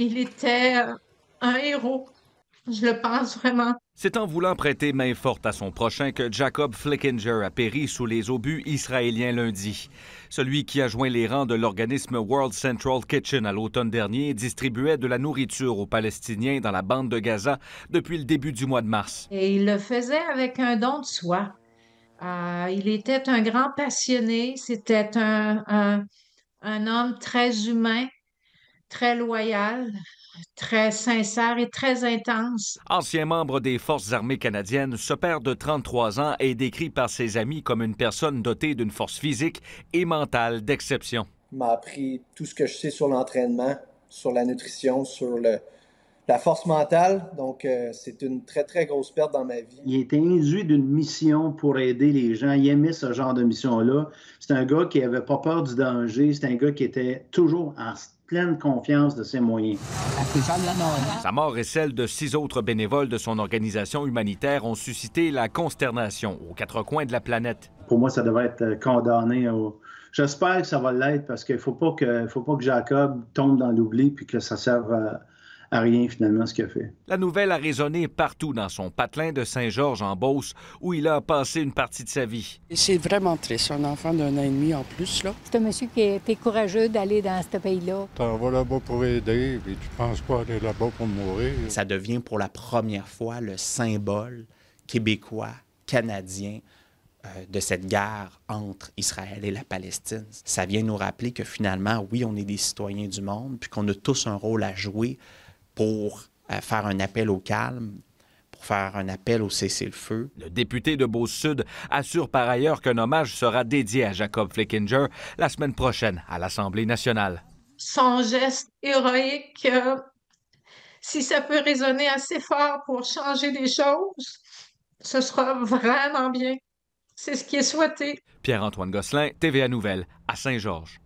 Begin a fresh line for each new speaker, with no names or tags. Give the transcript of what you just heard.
il était euh, un héros. Je le pense vraiment. C'est en voulant prêter main forte à son prochain que Jacob Flickinger a péri sous les obus israéliens lundi. Celui qui a joint les rangs de l'organisme World Central Kitchen à l'automne dernier distribuait de la nourriture aux Palestiniens dans la bande de Gaza depuis le début du mois de mars. Et il le faisait avec un don de soi. Euh, il était un grand passionné, c'était un homme très humain très loyal, très sincère et très intense. Ancien membre des Forces armées canadiennes, ce père de 33 ans est décrit par ses amis comme une personne dotée d'une force physique et mentale d'exception. Il m'a appris tout ce que je sais sur l'entraînement, sur la nutrition, sur le, la force mentale. Donc, euh, c'est une très, très grosse perte dans ma vie. Il était induit d'une mission pour aider les gens. Il aimait ce genre de mission-là. C'est un gars qui n'avait pas peur du danger. C'est un gars qui était toujours en pleine confiance de ses moyens. Sa mort et celle de six autres bénévoles de son organisation humanitaire ont suscité la consternation aux quatre coins de la planète. Pour moi, ça devait être euh, condamné au... J'espère que ça va l'être parce qu'il ne faut, pas que... faut pas que Jacob tombe dans l'oubli puis que ça serve à euh, rien finalement ce qu'il a fait. La nouvelle a résonné partout dans son patelin de Saint-Georges en Beauce où il a passé une partie de sa vie. C'est vraiment triste, un enfant d'un an et demi en plus. là. C'est un monsieur qui a courageux d'aller dans ce pays-là. T'en vas là-bas pour aider, puis tu penses pas aller là-bas pour mourir. Ça devient pour la première fois le symbole québécois, canadien, euh, de cette guerre entre Israël et la Palestine. Ça vient nous rappeler que finalement, oui, on est des citoyens du monde, puis qu'on a tous un rôle à jouer pour euh, faire un appel au calme, pour faire un appel au cessez-le-feu. Le député de beau sud assure par ailleurs qu'un hommage sera dédié à Jacob Flickinger la semaine prochaine à l'Assemblée nationale. Son geste héroïque, euh, si ça peut résonner assez fort pour changer les choses, ce sera vraiment bien. C'est ce qui est souhaité. Pierre-Antoine Gosselin, TVA Nouvelle, à Saint-Georges.